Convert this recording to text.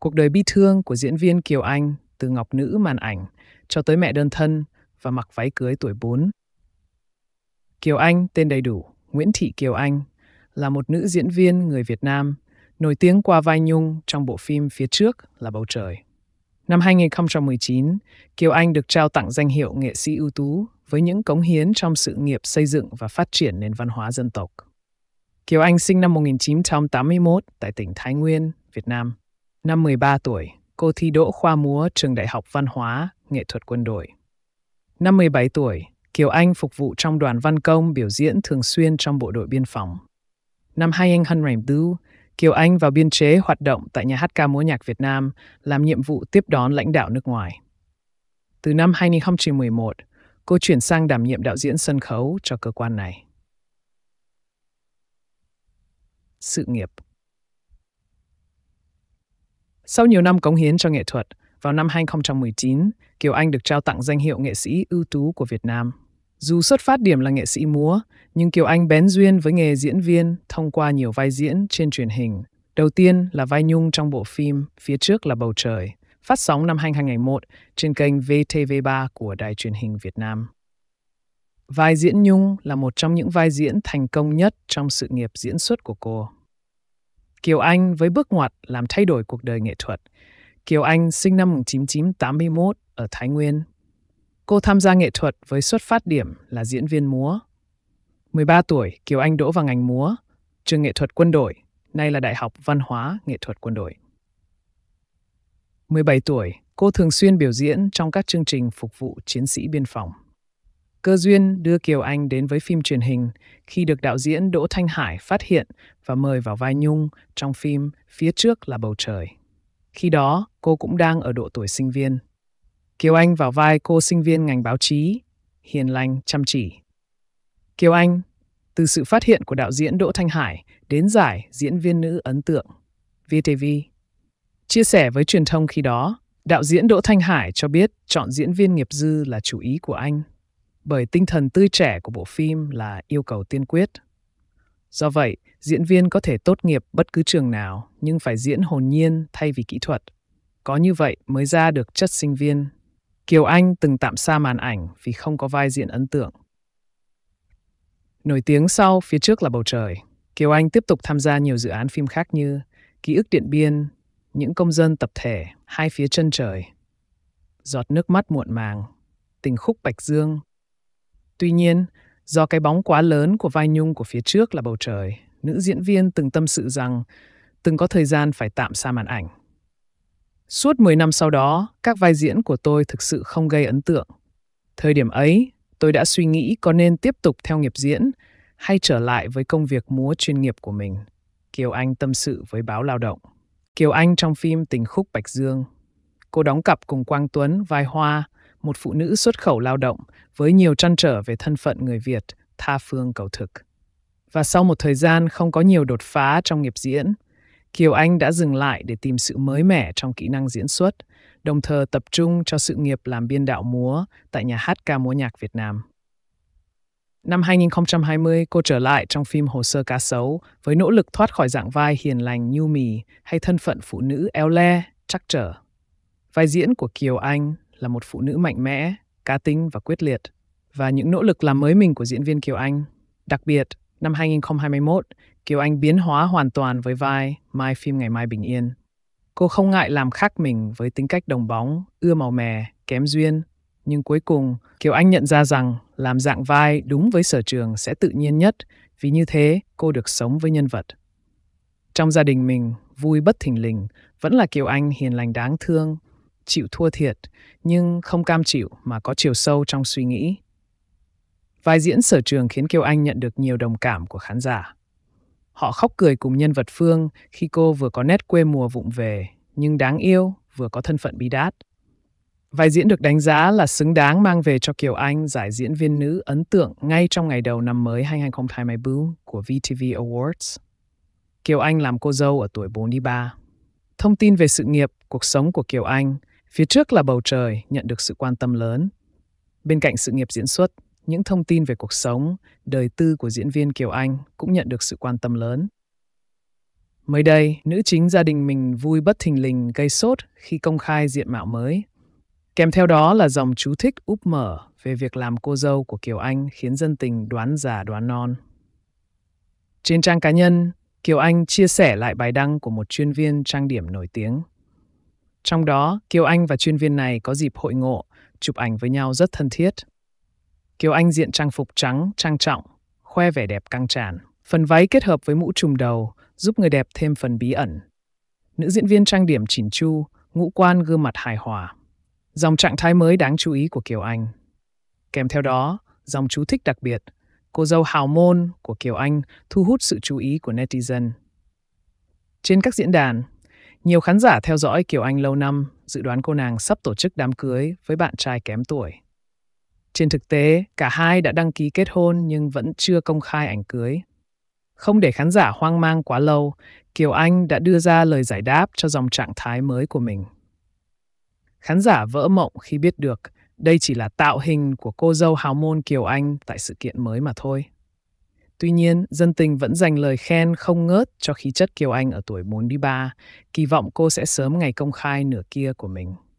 Cuộc đời bi thương của diễn viên Kiều Anh từ ngọc nữ màn ảnh cho tới mẹ đơn thân và mặc váy cưới tuổi 4. Kiều Anh, tên đầy đủ Nguyễn Thị Kiều Anh, là một nữ diễn viên người Việt Nam, nổi tiếng qua vai Nhung trong bộ phim Phía trước là bầu trời. Năm 2019, Kiều Anh được trao tặng danh hiệu nghệ sĩ ưu tú với những cống hiến trong sự nghiệp xây dựng và phát triển nền văn hóa dân tộc. Kiều Anh sinh năm 1981 tại tỉnh Thái Nguyên, Việt Nam. Năm 13 tuổi, cô thi đỗ khoa múa trường Đại học Văn hóa, Nghệ thuật quân đội. Năm 17 tuổi, Kiều Anh phục vụ trong đoàn văn công biểu diễn thường xuyên trong bộ đội biên phòng. Năm 2024, Kiều Anh vào biên chế hoạt động tại nhà hát ca múa nhạc Việt Nam, làm nhiệm vụ tiếp đón lãnh đạo nước ngoài. Từ năm 2011, cô chuyển sang đảm nhiệm đạo diễn sân khấu cho cơ quan này. Sự nghiệp sau nhiều năm cống hiến cho nghệ thuật, vào năm 2019, Kiều Anh được trao tặng danh hiệu nghệ sĩ ưu tú của Việt Nam. Dù xuất phát điểm là nghệ sĩ múa, nhưng Kiều Anh bén duyên với nghề diễn viên thông qua nhiều vai diễn trên truyền hình. Đầu tiên là vai Nhung trong bộ phim Phía trước là bầu trời, phát sóng năm 2001 trên kênh VTV3 của Đài truyền hình Việt Nam. Vai diễn Nhung là một trong những vai diễn thành công nhất trong sự nghiệp diễn xuất của cô. Kiều Anh với bước ngoặt làm thay đổi cuộc đời nghệ thuật. Kiều Anh sinh năm 1981 ở Thái Nguyên. Cô tham gia nghệ thuật với xuất phát điểm là diễn viên múa. 13 tuổi, Kiều Anh đỗ vào ngành múa, trường nghệ thuật quân đội, nay là Đại học Văn hóa Nghệ thuật quân đội. 17 tuổi, cô thường xuyên biểu diễn trong các chương trình phục vụ chiến sĩ biên phòng. Cơ duyên đưa Kiều Anh đến với phim truyền hình khi được đạo diễn Đỗ Thanh Hải phát hiện và mời vào vai Nhung trong phim Phía trước là bầu trời. Khi đó, cô cũng đang ở độ tuổi sinh viên. Kiều Anh vào vai cô sinh viên ngành báo chí, hiền lành, chăm chỉ. Kiều Anh, từ sự phát hiện của đạo diễn Đỗ Thanh Hải đến giải diễn viên nữ ấn tượng, VTV. Chia sẻ với truyền thông khi đó, đạo diễn Đỗ Thanh Hải cho biết chọn diễn viên nghiệp dư là chủ ý của anh bởi tinh thần tươi trẻ của bộ phim là yêu cầu tiên quyết. Do vậy, diễn viên có thể tốt nghiệp bất cứ trường nào nhưng phải diễn hồn nhiên thay vì kỹ thuật. Có như vậy mới ra được chất sinh viên. Kiều Anh từng tạm xa màn ảnh vì không có vai diễn ấn tượng. Nổi tiếng sau Phía trước là bầu trời, Kiều Anh tiếp tục tham gia nhiều dự án phim khác như Ký ức Điện Biên, Những công dân tập thể, Hai phía chân trời, Giọt nước mắt muộn màng, Tình khúc Bạch Dương, Tuy nhiên, do cái bóng quá lớn của vai Nhung của phía trước là bầu trời, nữ diễn viên từng tâm sự rằng từng có thời gian phải tạm xa màn ảnh. Suốt 10 năm sau đó, các vai diễn của tôi thực sự không gây ấn tượng. Thời điểm ấy, tôi đã suy nghĩ có nên tiếp tục theo nghiệp diễn hay trở lại với công việc múa chuyên nghiệp của mình. Kiều Anh tâm sự với báo Lao động. Kiều Anh trong phim Tình khúc Bạch Dương. Cô đóng cặp cùng Quang Tuấn vai Hoa một phụ nữ xuất khẩu lao động với nhiều trăn trở về thân phận người Việt, tha phương cầu thực. Và sau một thời gian không có nhiều đột phá trong nghiệp diễn, Kiều Anh đã dừng lại để tìm sự mới mẻ trong kỹ năng diễn xuất, đồng thời tập trung cho sự nghiệp làm biên đạo múa tại nhà hát ca múa nhạc Việt Nam. Năm 2020, cô trở lại trong phim Hồ sơ cá sấu với nỗ lực thoát khỏi dạng vai hiền lành như mì hay thân phận phụ nữ eo le, trắc trở. Vai diễn của Kiều Anh là một phụ nữ mạnh mẽ, cá tính và quyết liệt. Và những nỗ lực làm mới mình của diễn viên Kiều Anh, đặc biệt năm 2021, Kiều Anh biến hóa hoàn toàn với vai Mai phim Ngày Mai Bình Yên. Cô không ngại làm khác mình với tính cách đồng bóng, ưa màu mè, kém duyên. Nhưng cuối cùng, Kiều Anh nhận ra rằng làm dạng vai đúng với sở trường sẽ tự nhiên nhất vì như thế cô được sống với nhân vật. Trong gia đình mình, vui bất thình lình, vẫn là Kiều Anh hiền lành đáng thương, chịu thua thiệt nhưng không cam chịu mà có chiều sâu trong suy nghĩ. Vai diễn sở trường khiến Kiều Anh nhận được nhiều đồng cảm của khán giả. Họ khóc cười cùng nhân vật Phương khi cô vừa có nét quê mùa vụng về, nhưng đáng yêu, vừa có thân phận bi đát. Vai diễn được đánh giá là xứng đáng mang về cho Kiều Anh giải diễn viên nữ ấn tượng ngay trong ngày đầu năm mới 2024 của VTV Awards. Kiều Anh làm cô dâu ở tuổi 43. Thông tin về sự nghiệp, cuộc sống của Kiều Anh – Phía trước là bầu trời nhận được sự quan tâm lớn. Bên cạnh sự nghiệp diễn xuất, những thông tin về cuộc sống, đời tư của diễn viên Kiều Anh cũng nhận được sự quan tâm lớn. Mới đây, nữ chính gia đình mình vui bất thình lình gây sốt khi công khai diện mạo mới. Kèm theo đó là dòng chú thích úp mở về việc làm cô dâu của Kiều Anh khiến dân tình đoán giả đoán non. Trên trang cá nhân, Kiều Anh chia sẻ lại bài đăng của một chuyên viên trang điểm nổi tiếng. Trong đó, Kiều Anh và chuyên viên này có dịp hội ngộ, chụp ảnh với nhau rất thân thiết. Kiều Anh diện trang phục trắng, trang trọng, khoe vẻ đẹp căng tràn. Phần váy kết hợp với mũ trùm đầu, giúp người đẹp thêm phần bí ẩn. Nữ diễn viên trang điểm chỉnh chu, ngũ quan gương mặt hài hòa. Dòng trạng thái mới đáng chú ý của Kiều Anh. Kèm theo đó, dòng chú thích đặc biệt, cô dâu hào môn của Kiều Anh thu hút sự chú ý của netizen. Trên các diễn đàn, nhiều khán giả theo dõi Kiều Anh lâu năm dự đoán cô nàng sắp tổ chức đám cưới với bạn trai kém tuổi. Trên thực tế, cả hai đã đăng ký kết hôn nhưng vẫn chưa công khai ảnh cưới. Không để khán giả hoang mang quá lâu, Kiều Anh đã đưa ra lời giải đáp cho dòng trạng thái mới của mình. Khán giả vỡ mộng khi biết được đây chỉ là tạo hình của cô dâu hào môn Kiều Anh tại sự kiện mới mà thôi. Tuy nhiên, dân tình vẫn dành lời khen không ngớt cho khí chất Kiều Anh ở tuổi 43, kỳ vọng cô sẽ sớm ngày công khai nửa kia của mình.